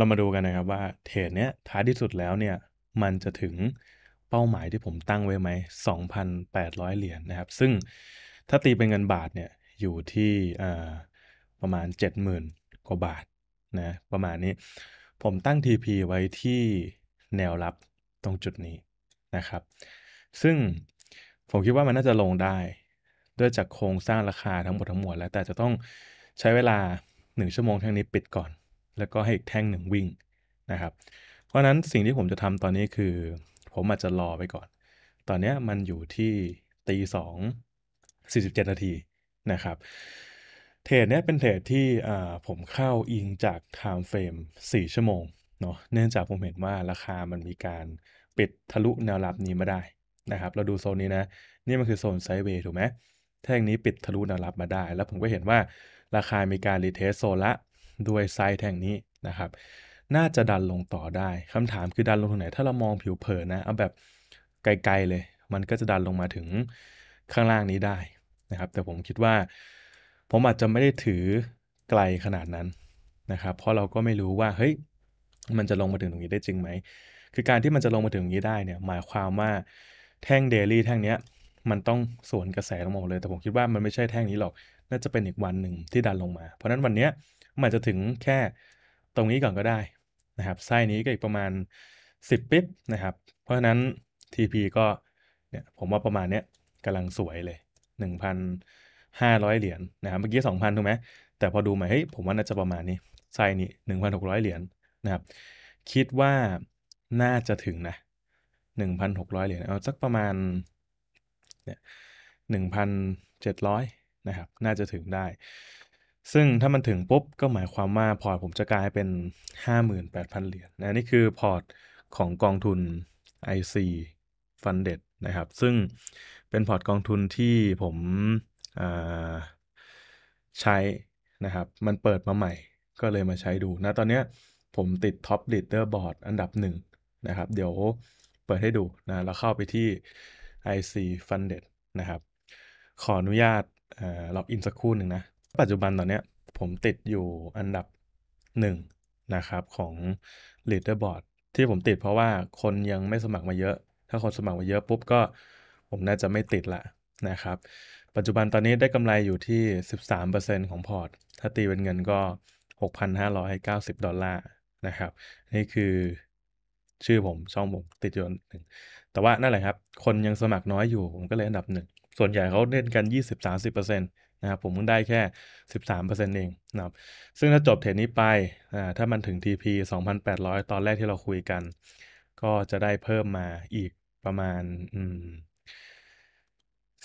เรามาดูกันนะครับว่าเทรดเนี้ยท้ายที่สุดแล้วเนี่ยมันจะถึงเป้าหมายที่ผมตั้งไว้ไหม 2,800 เหรียญนนะครับซึ่งถ้าตีเป็นเงินบาทเนี่ยอยู่ที่ประมาณ 70,000 กว่าบาทนะประมาณนี้ ผมตั้ง TP ไว้ที่แนวรับตรงจุดนี้นะครับซึ่งผมคิดว่ามันน่าจะลงได้ด้วยจากโครงสร้างราคาทั้งหมดทั้งมวลแล้วแต่จะต้องใช้เวลา 1 ชั่วโมงทั้งนี้ปิดก่อนแล้วก็ให้อีกแท่งหนึ่งวิ่งนะครับ เพราะนั้นสิ่งที่ผมจะทำตอนนี้คือผมอาจจะรอไปก่อน ตอนนี้มันอยู่ที่ตีสองสี่สิบเจ็ดนาทีนะครับ เทรดเนี้ยเป็นเทรดที่ผมเข้าอิงจากไทม์เฟรมสี่ชั่วโมง เนาะเนื่องจากผมเห็นว่าราคามันมีการปิดทะลุแนวรับนี้มาได้นะครับเราดูโซนนี้นะ นี่มันคือโซนไซด์เวย์ถูกไหมแท่งนี้ปิดทะลุแนวรับมาได้ แล้วผมก็เห็นว่าราคามีการรีเทสโซนละด้วยไซส์แท่งนี้นะครับ น่าจะดันลงต่อได้ คำถามคือดันลงตรงไหน ถ้าเรามองผิวเผินนะ เอาแบบไกลๆเลย มันก็จะดันลงมาถึงข้างล่างนี้ได้นะครับ แต่ผมคิดว่า ผมอาจจะไม่ได้ถือไกลขนาดนั้นนะครับ เพราะเราก็ไม่รู้ว่าเฮ้ย มันจะลงมาถึงตรงนี้ได้จริงไหม คือการที่มันจะลงมาถึงตรงนี้ได้เนี่ย หมายความว่าแท่งเดลี่แท่งเนี้ย มันต้องสวนกระแสลงมาเลย แต่ผมคิดว่ามันไม่ใช่แท่งนี้หรอก น่าจะเป็นอีกวันหนึ่งที่ดันลงมา เพราะนั้นวันเนี้ยมันจะถึงแค่ตรงนี้ก่อนก็ได้นะครับ ไส้นี้ก็อีกประมาณ 10ปิ๊บนะครับ เพราะฉะนั้น TP ก็เนี่ยผมว่าประมาณเนี้ยกำลังสวยเลย 1,500 เหรียญนนะครับ เมื่อกี้ 2,000ถูกไหมแต่พอดูใหม่เฮ้ยผมว่าน่าจะประมาณนี้ไส้นี่1,600 เหรียญนนะครับคิดว่าน่าจะถึงนะ 1,600 เหรียญ เอาสักประมาณเนี่ย1,700นะครับ น่าจะถึงได้ซึ่งถ้ามันถึงปุ๊บ ก็หมายความว่า พอร์ตผมจะกลายเป็น 58,000 เหรียญนนะนี่คือพอร์ตของกองทุน IC Funded นะครับ ซึ่งเป็นพอร์ตกองทุนที่ผมใช้นะครับ มันเปิดมาใหม่ก็เลยมาใช้ดูนะ ตอนนี้ผมติด Top Leader Board อันดับหนึ่งนะครับ เดี๋ยวเปิดให้ดูนะเราเข้าไปที่ IC Funded นะครับ ขออนุญาตล็อกอินสักครู่หนึ่งนะปัจจุบันตอนนี้ผมติดอยู่อันดับหนึ่งนะครับของ Leaderboard ที่ผมติดเพราะว่าคนยังไม่สมัครมาเยอะ ถ้าคนสมัครมาเยอะปุ๊บก็ ผมน่าจะไม่ติดละนะครับ ปัจจุบันตอนนี้ได้กำไรอยู่ที่ 13%ของพอร์ต ถ้าตีเป็นเงินก็6,590ดอลลาร์นะครับนี่คือชื่อผมช่องผมติดอยู่หนึ่งแต่ว่านั่นแหละครับ คนยังสมัครน้อยอยู่ผมก็เลยอันดับหนึ่งส่วนใหญ่เขาเล่นกัน20-30%เนะครับผมเพิ่งได้แค่ 13%เองนะครับซึ่งถ้าจบเทรดนี้ไป ถ้ามันถึง TP 2,800 ตอนแรกที่เราคุยกัน ก็จะได้เพิ่มมาอีกประมาณอืม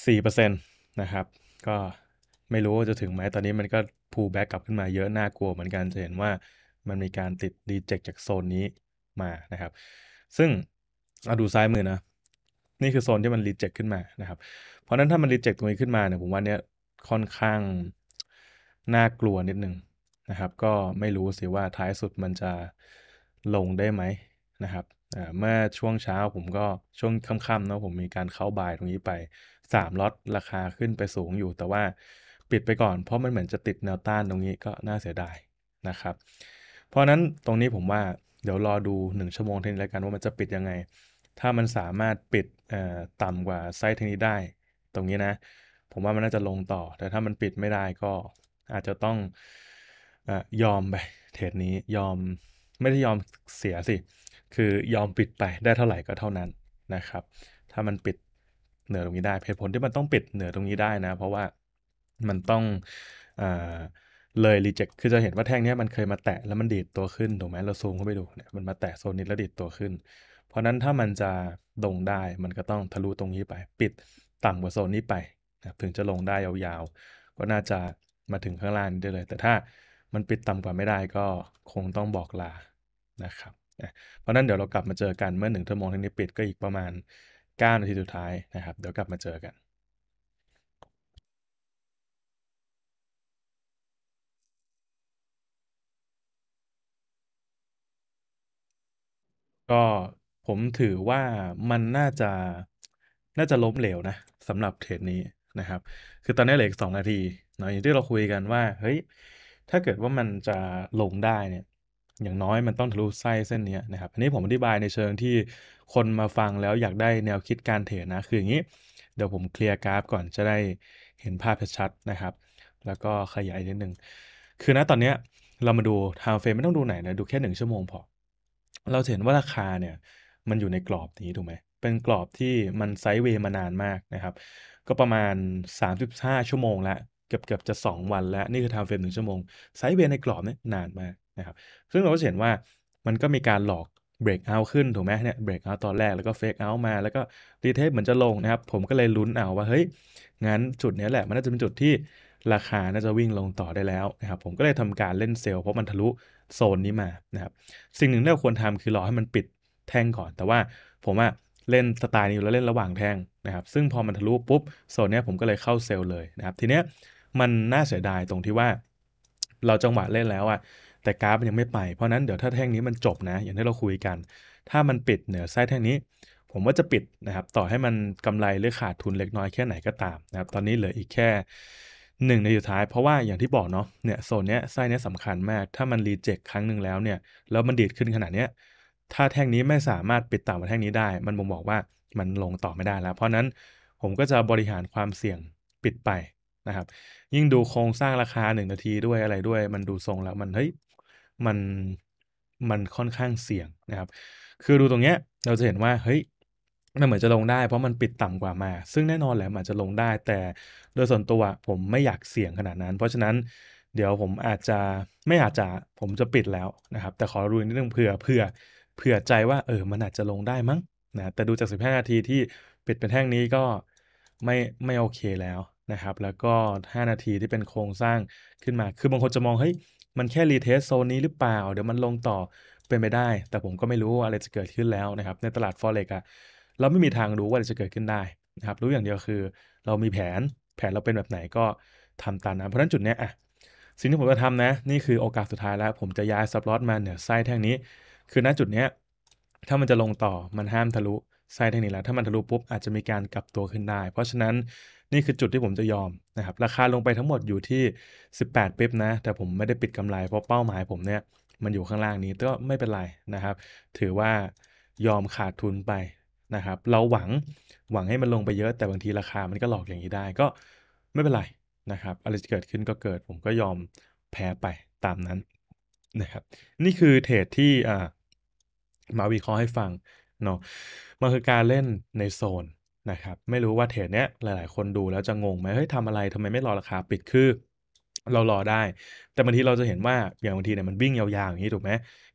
4%นะครับ ก็ไม่รู้ว่าจะถึงไหม ตอนนี้มันก็พูแบ็กกลับขึ้นมาเยอะ น่ากลัวเหมือนกันจะเห็นว่ามันมีการติดดีเจกจากโซนนี้มานะครับ ซึ่งเอาดูซ้ายมือนะ นี่คือโซนที่มันรีเจ็คขึ้นมา นะครับ เพราะนั้นถ้ามันรีเจ็คตรงนี้ขึ้นมาเนี่ย ผมว่าเนี่ยค่อนข้างน่ากลัวนิดนึงนะครับ ก็ไม่รู้สิว่าท้ายสุดมันจะลงได้ไหมนะครับเมื่อช่วงเช้าผมก็ช่วงค่ำๆนะผมมีการเข้าบายตรงนี้ไป 3ล็อตราคาขึ้นไปสูงอยู่ แต่ว่าปิดไปก่อน เพราะมันเหมือนจะติดแนวต้านตรงนี้ก็น่าเสียดายนะครับ เพราะนั้นตรงนี้ผมว่า เดี๋ยวรอดู 1 ชั่วโมงเทนแล้วกันว่ามันจะปิดยังไง ถ้ามันสามารถปิดต่ำกว่าไซต์เทนนี้ได้ ตรงนี้นะผมว่ามันน่าจะลงต่อ แต่ถ้ามันปิดไม่ได้ก็อาจจะต้องอยอมไปเทรดนี้ ยอมไม่ได้ยอมเสียสิ คือยอมปิดไปได้เท่าไหร่ก็เท่านั้นนะครับ ถ้ามันปิดเหนือตรงนี้ได้เหตุผลที่มันต้องปิดเหนือตรงนี้ได้นะ เพราะว่ามันต้องอเลยรีเจ็คคือจะเห็นว่าแท่งนี้มันเคยมาแตะแล้วมันดีดตัวขึ้นถูกไหมเราซูมเข้าไปดูเนี่ย มันมาแตะโซนนี้แล้วดีดตัวขึ้น เพราะนั้นถ้ามันจะลงได้ มันก็ต้องทะลุตรงนี้ไป ปิดต่ำกว่าโซนนี้ไปถึงจะลงได้ยาวๆ ก็น่าจะมาถึงข้างล่างได้เลย แต่ถ้ามันปิดต่ำกว่าไม่ได้ก็คงต้องบอกลานะครับ เพราะนั้นเดี๋ยวเรากลับมาเจอกันเมื่อหนึ่งชั่วโมงทั้งนี้ปิดก็อีกประมาณ9นาทีสุดท้ายนะครับ เดี๋ยวกลับมาเจอกัน ก็ผมถือว่า มันน่าจะน่าจะล้มเหลวนะสำหรับเทรดนี้นะครับ คือตอนนี้เหลืออีกสองนาทีเนาะอย่างที่เราคุยกันว่า เฮ้ย ถ้าเกิดว่ามันจะลงได้เนี่ย อย่างน้อยมันต้องทะลุไส้เส้นนี้นะครับ อันนี้ผมอธิบายในเชิงที่คนมาฟังแล้วอยากได้แนวคิดการเทรดนะ คืออย่างนี้ เดี๋ยวผมเคลียร์กราฟก่อนจะได้เห็นภาพชัดนะครับ แล้วก็ขยายนิดนึง คือนะตอนนี้เรามาดูไทม์เฟรมไม่ต้องดูไหนนะ ดูแค่หนึ่งชั่วโมงพอ เราเห็นว่าราคาเนี่ย มันอยู่ในกรอบนี้ถูกไหม เป็นกรอบที่มันไซด์เวย์มานานมากนะครับก็ประมาณ 35 ชั่วโมงละเกือบเกือบจะ 2 วันแล้ว นี่คือทำเฟรมหนึ่งชั่วโมง ไซเ์เวย์ในกรอบนี่นานมากนะครับซึ่งเราก็เห็นว่ามันก็มีการหลอกเบรกเอาขึ้นถูกไหมเนี่ยเบรกเอาตอนแรก แล้วก็เฟกเอามาแล้วก็รีเทสเหมือนจะลงนะครับ ผมก็เลยลุ้นเอาว่าเฮ้ยงั้นจุดนี้แหละ มันน่าจะเป็นจุดที่ราคาน่าจะวิ่งลงต่อได้แล้วนะครับผมก็เลยทำการเล่นเซลล์เพราะมันทะลุโซนนี้มานะครับสิ่งหนึ่งที่เราควรทำคือรอให้มันปิดแท่งก่อน แต่ว่าผมอะเล่นสไตล์นี้อยู่แล้วเล่นระหว่างแทงนะครับซึ่งพอมันทะลุปุ๊บโซนนี้ผมก็เลยเข้าเซลล์เลยนะครับทีเนี้ยมันน่าเสียดายตรงที่ว่า เราจังหวะเล่นแล้วอะแต่ กราฟมันยังไม่ไป เพราะนั้นเดี๋ยวถ้าแท่งนี้มันจบนะอย่างที่เราคุยกัน ถ้ามันปิดเหนือไส้แท่งนี้ ผมว่าจะปิดนะครับต่อให้มันกำไรหรือขาดทุนเล็กน้อยแค่ไหนก็ตามนะครับตอนนี้เหลืออีกแค่หนึ่งในอยู่ท้ายเพราะว่าอย่างที่บอกเนาะเนี่ยโซนเนี้ยไส้เนี้ยสำคัญมากถ้ามันรีเจ็คครั้งหนึ่งแล้วเนี่ยแล้วมันดีดขึ้นขนาดเนี้ยถ้าแท่งนี้ไม่สามารถปิดต่ำกว่าแท่งนี้ได้ มันบ่งบอกว่ามันลงต่อไม่ได้แล้ว เพราะนั้นผมก็จะบริหารความเสี่ยงปิดไปนะครับ ยิ่งดูโครงสร้างราคา 1 นาทีด้วยอะไรด้วยมันดูทรงแล้วมันเฮ้ยมันมันค่อนข้างเสี่ยงนะครับ คือดูตรงเนี้ยเราจะเห็นว่าเฮ้ยมันเหมือนจะลงได้ เพราะมันปิดต่ำกว่ามา ซึ่งแน่นอนแหละมันจะลงได้ แต่โดยส่วนตัว ผมไม่อยากเสี่ยงขนาดนั้น เพราะฉะนั้นเดี๋ยวผมอาจจะไม่อาจจะผมจะปิดแล้วนะครับ แต่ขอรู้นิดนึงเผื่อเผื่อเผื่อใจว่าเออมันอาจจะลงได้มั้งนะแต่ดูจาก15นาทีที่ปิดเป็นแท่งนี้ก็ไม่ไม่โอเคแล้วนะครับแล้วก็5นาทีที่เป็นโครงสร้างขึ้นมาคือบางคนจะมองเฮ้ยมันแค่รีเทสโซนนี้หรือเปล่า เดี๋ยวมันลงต่อเป็นไปได้ แต่ผมก็ไม่รู้ว่าอะไรจะเกิดขึ้นแล้วนะครับในตลาดฟอเร็กอะเราไม่มีทางรู้ว่าอะไรจะเกิดขึ้นได้นะครับรู้อย่างเดียวคือเรามีแผนแผนเราเป็นแบบไหนก็ทำตามนะเพราะฉะนั้นจุดเนี้ยอะสิ่งที่ผมจะทำนะนี่คือโอกาสสุดท้ายแล้วผมจะย้ายซับลอตมาเหนือไส้แท่งนี้คือณจุดเนี้ยถ้ามันจะลงต่อมันห้ามทะลุไซเทคนิคแล้วถ้ามันทะลุปุ๊บอาจจะมีการกลับตัวขึ้นได้ เพราะฉะนั้นนี่คือจุดที่ผมจะยอมนะครับราคาลงไปทั้งหมดอยู่ที่ 18ปิบนะแต่ผมไม่ได้ปิดกำไร เพราะเป้าหมายผมเนี่ยมันอยู่ข้างล่างนี้ก็ไม่เป็นไรนะครับ ถือว่ายอมขาดทุนไปนะครับ เราหวังหวังให้มันลงไปเยอะแต่บางทีราคามันก็หลอกอย่างนี้ได้ ก็ไม่เป็นไรนะครับอะไรจะเกิดขึ้นก็เกิดผมก็ยอมแพ้ไปตามนั้นนะครับนี่คือเทรดที่อ่ามาวิเคราะห์ให้ฟังเนาะ มันคือการเล่นในโซนนะครับ ไม่รู้ว่าเทรดเนี้ยหลายๆคนดูแล้วจะงงไหมเฮ้ยทำอะไรทำไมไม่รอราคาปิดคือ เรารอได้ แต่บางทีเราจะเห็นว่าอย่างบางทีเนี่ยมันวิ่งยาวๆอย่างนี้ถูกไหม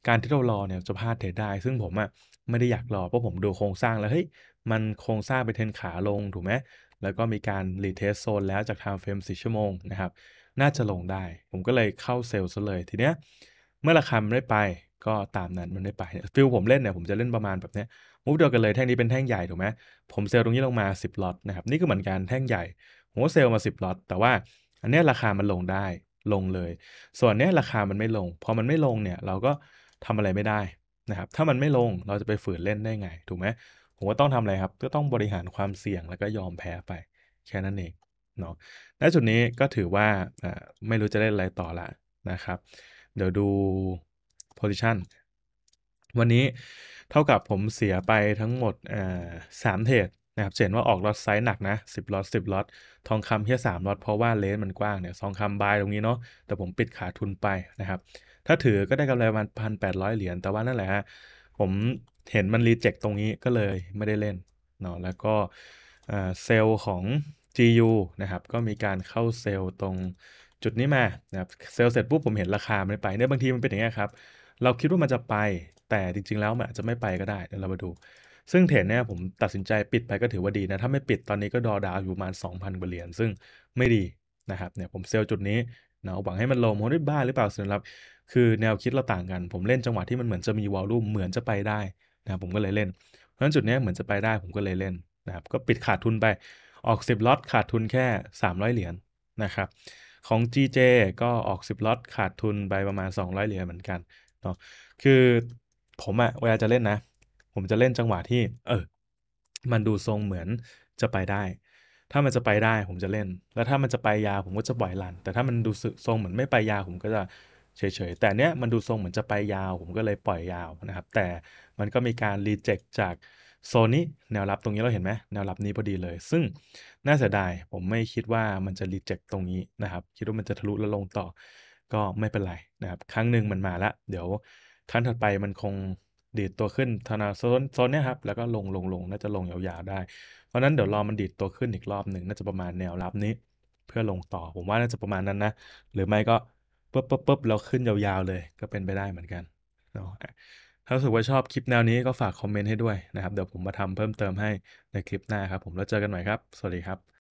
การที่เรารอเนี่ยจะพลาดเทรดได้ ซึ่งผมอะไม่ได้อยากรอ เพราะผมดูโครงสร้างแล้วเฮ้ยมันโครงสร้างไปเทนขาลงถูกไหมแล้วก็มีการรีเทสโซนแล้วจากทางเฟรมสิชั่วโมงนะครับ น่าจะลงได้ ผมก็เลยเข้าเซลล์ซะเลยทีเนี้ยเมื่อราคามันไม่ไปก็ตามนั้นมันไม่ไปฟิลผมเล่นเนี่ยผมจะเล่นประมาณแบบเนี้ยมุกเดียวกันเลยแท่งนี้เป็นแท่งใหญ่ถูกไหมผมเซลล์ตรงนี้ลงมา 10ล็อตนะครับ นี่ก็เหมือนกันแท่งใหญ่ผมก็เซลล์มา 10ล็อตแต่ว่าอันนี้ราคามันลงได้ลงเลย ส่วนนี้ราคามันไม่ลงพอมันไม่ลงเนี่ยเราก็ทำอะไรไม่ได้นะครับถ้ามันไม่ลงเราจะไปฝืนเล่นได้ไงถูกไหมผมก็ต้องทำอะไรครับ ก็ต้องบริหารความเสี่ยงแล้วก็ยอมแพ้ไปแค่นั้นเองเนาะะจุดนี้ก็ถือว่าไม่รู้จะเล่นอะไรต่อละนะครับเดี๋ยวดู position วันนี้เท่ากับผมเสียไปทั้งหมดสามเทรดนะครับเห็นว่าออกลอตไซส์หนักนะ 10ล็อต10ล็อต ทองคำแค่3ล็อตเพราะว่าเลนมันกว้างเนี่ยทองคำบายตรงนี้เนาะแต่ผมปิดขาดทุนไปนะครับ ถ้าถือก็ได้กำไรประมาณพันแปดร้อยเหรียญแต่ว่านั่นแหละฮะผมเห็นมันรีเจ็คตรงนี้ก็เลยไม่ได้เล่นเนาะแล้วก็เซลล์ของ GU นะครับ ก็มีการเข้าเซลล์ตรงจุดนี้มานะเซลล์เสร็จปุ๊บผมเห็นราคามันไปเนี่ย บางทีมันเป็นอย่างนี้ครับ เราคิดว่ามันจะไป แต่จริงๆแล้วมันอาจจะไม่ไปก็ได้เดี๋ยวเรามาดู ซึ่งเทรดเนี่ย ผมตัดสินใจปิดไปก็ถือว่าดีนะ ถ้าไม่ปิดตอนนี้ก็ดอดาวอยู่ประมาณ2,000กว่าเหรียญซึ่งไม่ดีนะครับเนี่ยผมเซลล์จุดนี้เนาะหวังให้มันลงผมได้บ้าหรือเปล่าสำหรับ คือแนวคิดเราต่างกันผมเล่นจังหวะที่มันเหมือนจะมีวอลลุ่มเหมือนจะไปได้นะผมก็เลยเล่น เพราะฉะนั้นจุดนี้เหมือนจะไปได้ผมก็เลยเล่นนะครับก็ปิดขาดทุนไปออก10ล็อตขาดทุนแค่ 300 เหรียญนะครับของ GJ ก็ออก 10ล็อตขาดทุนไปประมาณ200 เหรียญเหมือนกันเนาะคือผมอะเวลาจะเล่นนะ ผมจะเล่นจังหวะที่เออมันดูทรงเหมือนจะไปได้ ถ้ามันจะไปได้ผมจะเล่น แล้วถ้ามันจะไปยาวผมก็จะปล่อยลันแต่ถ้ามันดูทรงเหมือนไม่ไปยาวผมก็จะเฉยๆแต่เนี้ยมันดูทรงเหมือนจะไปยาวผมก็เลยปล่อยยาวนะครับ แต่มันก็มีการรีเจ็คจากโซนนี้แนวรับตรงนี้เราเห็นไหมแนวรับนี้พอดีเลย ซึ่งน่าเสียดายผมไม่คิดว่ามันจะรีเจ็คตรงนี้นะครับ คิดว่ามันจะทะลุแล้วลงต่อก็ไม่เป็นไรนะครับครั้งหนึ่งมันมาละเดี๋ยวครั้งถัดไปมันคงดีดตัวขึ้นธนาโซนโซนนี้ครับ แล้วก็ลงลงลงน่าจะลงยาวๆได้เพราะนั้นเดี๋ยวรอมันดีดตัวขึ้นอีกรอบหนึ่งน่าจะประมาณแนวรับนี้ เพื่อลงต่อ ผมว่าน่าจะประมาณนั้นนะ หรือไม่ก็ปุ๊บปุ๊บปุ๊บเราขึ้นยาวๆเลย ก็เป็นไปได้เหมือนกันเนาะถ้าสุกว่าชอบคลิปแนวนี้ก็ฝากคอมเมนต์ให้ด้วยนะครับ เดี๋ยวผมมาทำเพิ่มเติมให้ในคลิปหน้าครับ ผมแล้วเจอกันใหม่ครับ สวัสดีครับ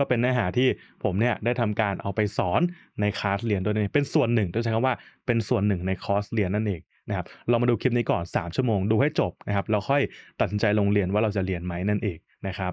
ก็เป็นเนื้อหาที่ผมเนี่ยได้ทำการเอาไปสอนในคลาสเรียนดนว้เป็นส่วนหนึ่งต้องใช้คำว่าเป็นส่วนหนึ่งในคอร์สเรียนนั่นเองนะครับเรามาดูคลิปนี้ก่อน 3 ชั่วโมงดูให้จบนะครับ เราค่อยตัดสินใจลงเรียนว่าเราจะเรียนไหมนั่นเองนะครับ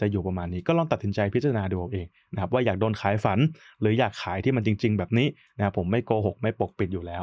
จะอยู่ประมาณนี้ก็ลองตัดสินใจพิจารณาดูเองนะครับว่าอยากโดนขายฝัน หรืออยากขายที่มันจริง ๆ แบบนี้นะผมไม่โกหก ไม่ปกปิดอยู่แล้ว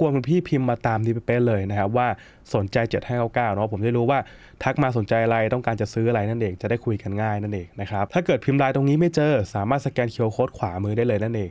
กวนคุณพี่พิมพ์มาตามนี้เป๊ะเลยนะครับว่าสนใจ7599เนาะผมได้รู้ว่า ทักมาสนใจอะไรต้องการจะซื้ออะไรนั่นเอง จะได้คุยกันง่ายนั่นเองนะครับ ถ้าเกิดพิมพ์ไลน์ตรงนี้ไม่เจอสามารถสแกนเคียวโค้ดขวามือได้เลยนั่นเอง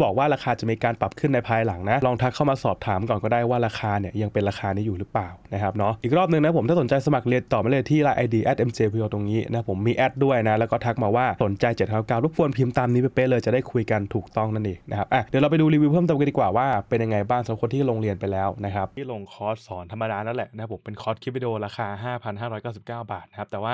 บอกว่าราคาจะมีการปรับขึ้นในภายหลังนะ ลองทักเข้ามาสอบถามก่อนก็ได้ว่าราคาเนี่ย ยังเป็นราคานี้อยู่หรือเปล่านะครับเนาะอีกรอบนึงนะผมถ้าสนใจสมัครเรียนต่อมาเลยที่ไลน์ไอออเดดีแ็มเจพีโอตรงนี้นะผมมีแอดด้วยนะ แล้วก็ทักมาว่าสนใจเจ็ดเก้ารบกวนพิมพ์ตามนี้ไปเป๊ะเลยจะได้คุยกันถูกต้องนั่นเองนะครับอ่ะเดี๋ยวเราไปดูรีวิวเพิ่มเติมกันดีกว่าว่าเป็นยังไงบ้างสำหรับคนที่ลงเรียนไปแล้วนะครับที่ลงคอร์สสอนธรรมดานั่นแหละนะผมเป็นคอร์สคลิปวิดีโอราคา 5,599 บาทนะครับแต่ว่า